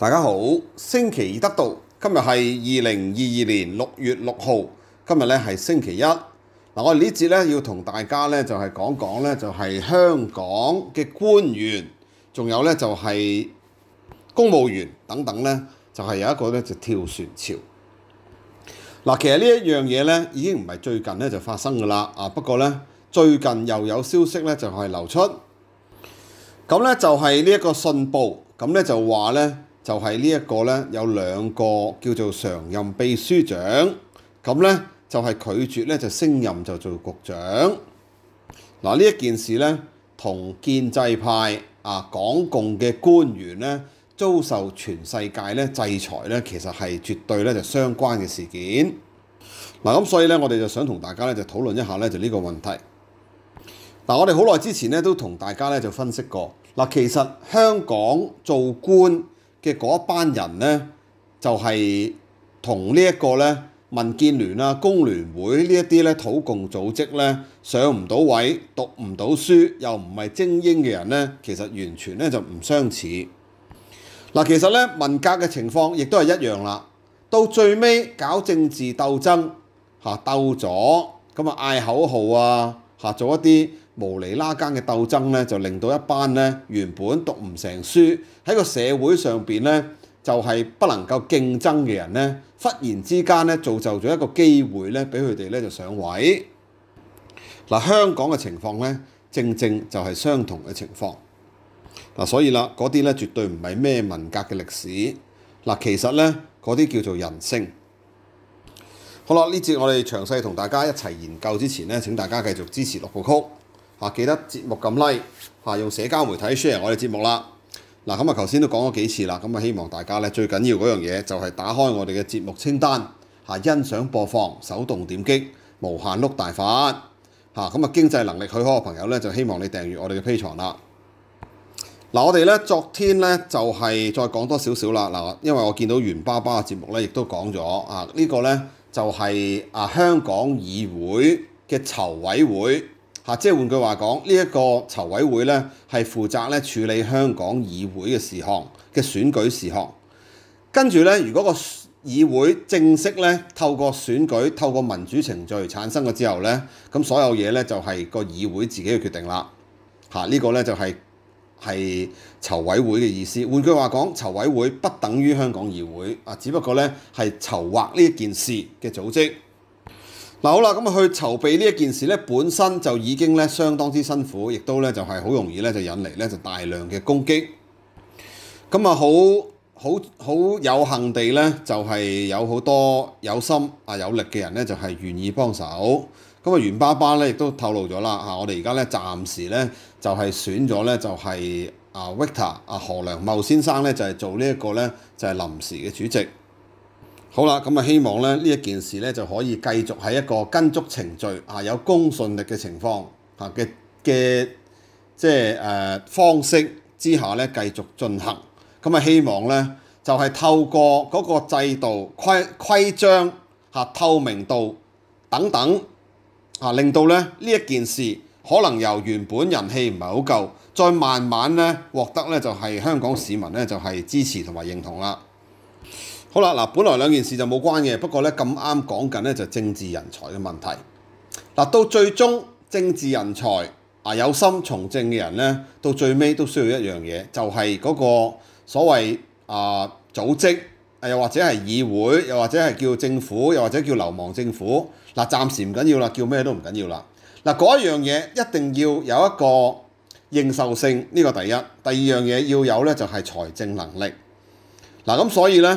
大家好，星期二得到今日系二零二二年六月六号，今日咧系星期一。嗱，我呢节咧要同大家咧就係講講咧就係香港嘅官員，仲有咧就係公務員等等咧，就係有一個咧就跳船潮。嗱，其實呢一樣嘢咧已經唔係最近咧就發生㗎啦。啊，不過咧最近又有消息咧就係流出，咁咧就係呢一個信報，咁咧就話咧。就係呢一個咧，有兩個叫做常任秘書長咁咧，就係拒絕咧，就升任就做局長嗱。呢一件事咧，同建制派啊港共嘅官員咧遭受全世界咧制裁咧，其實係絕對咧就相關嘅事件嗱。咁所以咧，我哋就想同大家咧就討論一下咧，就呢個問題嗱。我哋好耐之前咧都同大家咧就分析過嗱，其實香港做官。嘅嗰一班人咧，就係同呢一個咧民建聯啦、工聯會呢一啲咧土共組織咧上唔到位、讀唔到書又唔係精英嘅人咧，其實完全咧就唔相似。嗱，其實咧文革嘅情況亦都係一樣啦。到最尾搞政治鬥爭嚇鬥咗，咁啊嗌口號啊嚇做一啲。無厘拉更嘅鬥爭咧，就令到一班咧原本讀唔成書喺個社會上邊咧就係不能夠競爭嘅人咧，忽然之間咧造就咗一個機會咧，俾佢哋咧就上位嗱。香港嘅情況咧，正正就係相同嘅情況嗱。所以啦，嗰啲咧絕對唔係咩文革嘅歷史嗱，其實咧嗰啲叫做人性。好啦，呢節我哋詳細同大家一齊研究之前咧，請大家繼續支持六部曲。嚇記得節目撳 like，嚇用社交媒體 share 我哋節目啦。嗱咁啊頭先都講咗幾次啦，咁啊希望大家咧最緊要嗰樣嘢就係打開我哋嘅節目清單，嚇欣賞播放手動點擊無限碌大法嚇咁啊經濟能力許可嘅朋友咧就希望你訂閱我哋嘅 P 牀啦。嗱我哋咧昨天咧就係再講多少少啦。嗱，因為我見到袁爸爸嘅節目咧亦都講咗啊，呢個咧就係啊香港議會嘅籌委會。即係換句話講，呢一個籌委會咧，係負責咧處理香港議會嘅事項嘅選舉事項。跟住咧，如果個議會正式咧透過選舉、透過民主程序產生咗之後咧，咁所有嘢咧就係個議會自己去決定啦。嚇，呢個咧就係係籌委會嘅意思。換句話講，籌委會不等於香港議會只不過咧係籌劃呢件事嘅組織。嗱好啦，咁啊去籌備呢一件事咧，本身就已經咧相當之辛苦，亦都咧就係好容易咧就引嚟咧就大量嘅攻擊。咁啊好好好有幸地咧，就係有好多有心啊有力嘅人咧，就係願意幫手。咁啊袁爸爸咧亦都透露咗啦，啊我哋而家咧暫時咧就係選咗咧就係啊 Victor 啊何良茂先生咧就係做呢一個咧就係臨時嘅主席。好啦，咁啊希望咧呢一件事咧就可以繼續喺一個跟足程序啊，有公信力嘅情況啊嘅嘅即係誒方式之下咧繼續進行。咁啊希望咧就係透過嗰個制度規規章嚇透明度等等啊，令到咧呢一件事可能由原本人氣唔係好夠，再慢慢咧獲得咧就係香港市民咧就係支持同埋認同啦。好啦，嗱，本來兩件事就冇關嘅，不過咧咁啱講緊咧就政治人才嘅問題。嗱，到最終政治人才啊有心從政嘅人咧，到最尾都需要一樣嘢，就係嗰個所謂啊組織，又或者係議會，又或者係叫政府，又或者叫流亡政府。嗱，暫時唔緊要啦，叫咩都唔緊要啦。嗱，嗰一樣嘢一定要有一個認受性呢個第一，第二樣嘢要有咧就係財政能力。嗱，咁所以咧。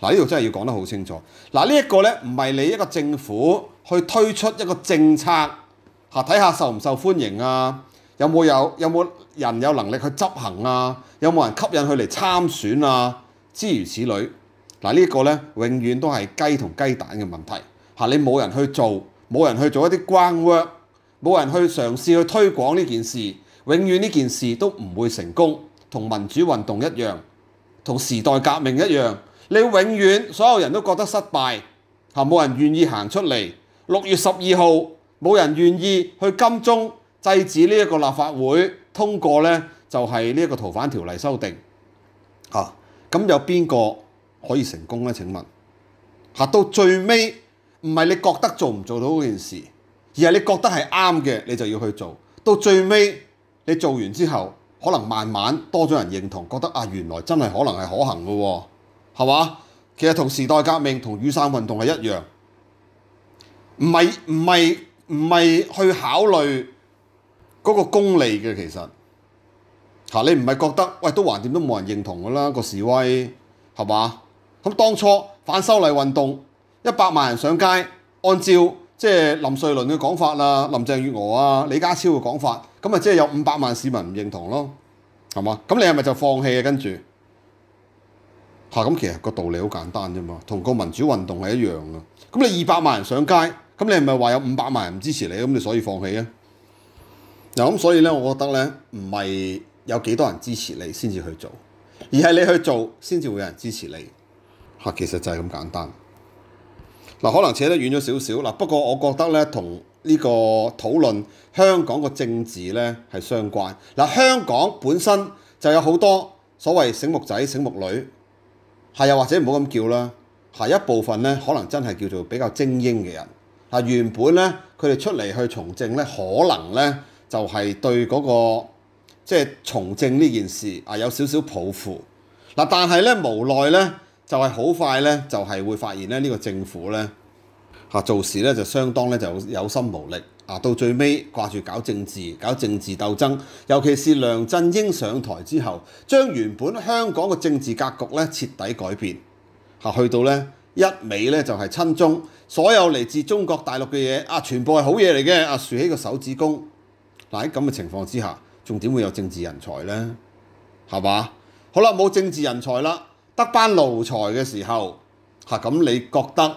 嗱，呢度真係要講得好清楚。嗱，呢一個咧唔係你一個政府去推出一個政策嚇，睇下受唔受歡迎啊？有冇有有冇人有能力去執行啊？有冇人吸引佢嚟參選啊？諸如此類。嗱，呢一個咧永遠都係雞同雞蛋嘅問題嚇。你冇人去做，冇人去做一啲 groundwork，冇人去嘗試去推廣呢件事，永遠呢件事都唔會成功，同民主運動一樣，同時代革命一樣。你永遠所有人都覺得失敗嚇，冇人願意行出嚟。六月十二號冇人願意去金鐘制止呢一個立法會通過咧，就係呢一個逃犯條例修訂嚇。咁有邊個可以成功咧？請問嚇，到最尾唔係你覺得做唔做到嗰件事，而係你覺得係啱嘅，你就要去做。到最尾你做完之後，可能慢慢多咗人認同，覺得啊，原來真係可能係可行嘅喎。係嘛？其實同時代革命同雨傘運動係一樣，唔係唔係唔係去考慮嗰個功利嘅其實嚇你唔係覺得喂都還掂都冇人認同㗎啦個示威係嘛？咁當初反修例運動一百萬人上街，按照即係林瑞麟嘅講法啦，林鄭月娥啊李家超嘅講法，咁啊即係有五百萬市民唔認同咯，係嘛？咁你係咪就放棄啊？跟住？嚇！咁其實個道理好簡單啫嘛，同個民主運動係一樣噶。咁你二百萬人上街，咁你係咪話有五百萬人唔支持你？咁你所以放棄啊？嗱咁所以咧，我覺得咧唔係有幾多人支持你先至去做，而係你去做先至會有人支持你嚇。其實就係咁簡單嗱。可能扯得遠咗少少嗱，不過我覺得咧，同呢個討論香港個政治咧係相關嗱。香港本身就有好多所謂醒目仔醒目女。係又或者唔好咁叫啦，下一部分咧，可能真係叫做比較精英嘅人。啊，原本咧，佢哋出嚟去從政咧，可能咧就係對嗰個即係從政呢件事啊有少少抱負。嗱，但係咧，無奈咧就係好快咧就係會發現咧呢個政府咧嚇做事咧就相當咧就有心無力。啊，到最尾掛住搞政治，搞政治鬥爭，尤其是梁振英上台之後，將原本香港嘅政治格局咧徹底改變，嚇去到咧一尾咧就係親中，所有嚟自中國大陸嘅嘢啊，全部係好嘢嚟嘅啊，豎起個手指公。嗱喺咁嘅情況之下，仲點會有政治人才呢？係嘛？好啦，冇政治人才啦，得班奴才嘅時候嚇咁，你覺得？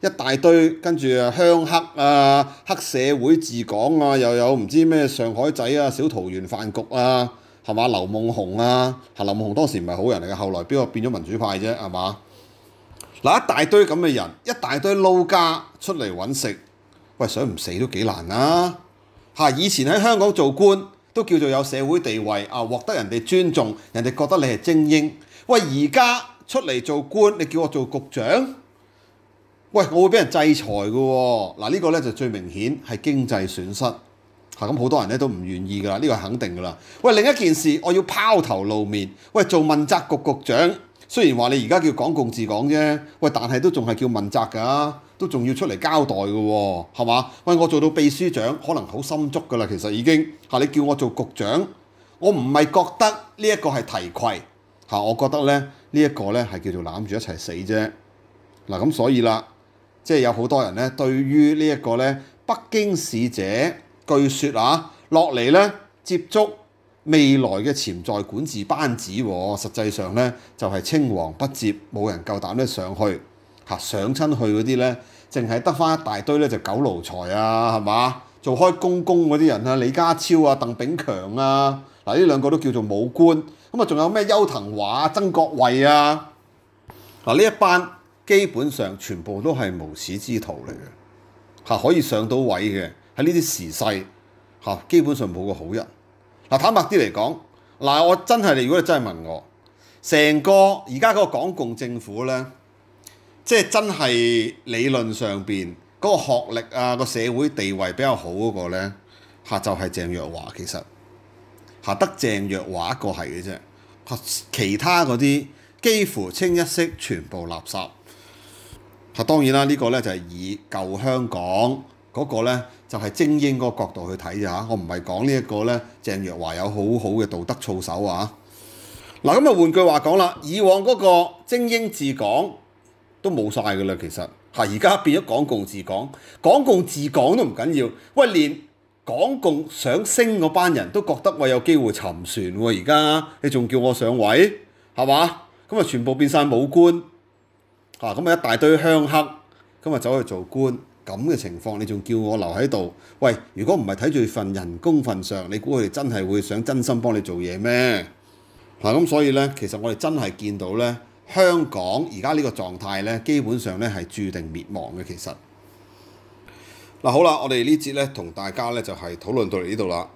一大堆跟住啊，香客啊，黑社會治港啊，又有唔知咩上海仔啊，小桃園飯局啊，係嘛？劉夢紅啊，嚇劉夢紅當時唔係好人嚟嘅，後來邊個變咗民主派啫？係嘛？嗱，一大堆咁嘅人，一大堆撈家出嚟揾食，喂想唔死都幾難啊！嚇，以前喺香港做官都叫做有社會地位啊，獲得人哋尊重，人哋覺得你係精英。喂，而家出嚟做官，你叫我做局長？喂，我會俾人制裁嘅喎，嗱呢個咧就最明顯係經濟損失咁好多人咧都唔願意㗎啦，呢個肯定㗎啦。喂，另一件事，我要拋頭露面，喂做問責局局長，雖然話你而家叫講共治講啫，喂但係都仲係叫問責㗎，都仲要出嚟交代嘅喎，係嘛？喂，我做到秘書長，可能好心足㗎啦，其實已經你叫我做局長，我唔係覺得呢一個係提攜我覺得咧呢一個咧係叫做攬住一齊死啫。嗱咁所以啦。即係有好多人咧，對於呢一個咧，北京使者據說啊，落嚟咧接觸未來嘅潛在管治班子，實際上咧就係青黃不接，冇人夠膽咧上去嚇上親去嗰啲咧，淨係得翻一大堆咧就九奴才啊，係嘛？做開公公嗰啲人啊，李家超啊、鄧炳強啊，嗱呢兩個都叫做武官，咁啊仲有咩邱騰華、曾國衛啊，嗱呢一班。基本上全部都係無恥之徒嚟嘅可以上到位嘅喺呢啲時勢基本上冇個好人嗱。坦白啲嚟講嗱，我真係如果你真係問我，成個而家嗰個港共政府咧，即係真係理論上面嗰個學歷啊個社會地位比較好嗰個咧嚇，就係鄭若華。其實得鄭若華一個係嘅啫其他嗰啲幾乎清一色全部垃圾。啊，當然啦，呢個咧就係以舊香港嗰個咧就係精英嗰個角度去睇嘅我唔係講呢一個咧，鄭若華有好好嘅道德操守啊。嗱，咁啊換句話講啦，以往嗰個精英治港都冇晒噶啦，其實嚇，而家變咗港共治港，港共治港都唔緊要，喂，連港共想升嗰班人都覺得我有機會沉船喎，而家你仲叫我上位係嘛？咁啊，全部變晒武官。嚇咁啊一大堆鄉黑，咁啊走去做官，咁嘅情況你仲叫我留喺度？喂，如果唔係睇住份人工份上，你估佢哋真係會想真心幫你做嘢咩？嗱，咁所以咧，其實我哋真係見到咧，香港而家呢個狀態咧，基本上咧係注定滅亡嘅。其實嗱好啦，我哋呢節咧同大家咧就係討論到嚟呢度啦。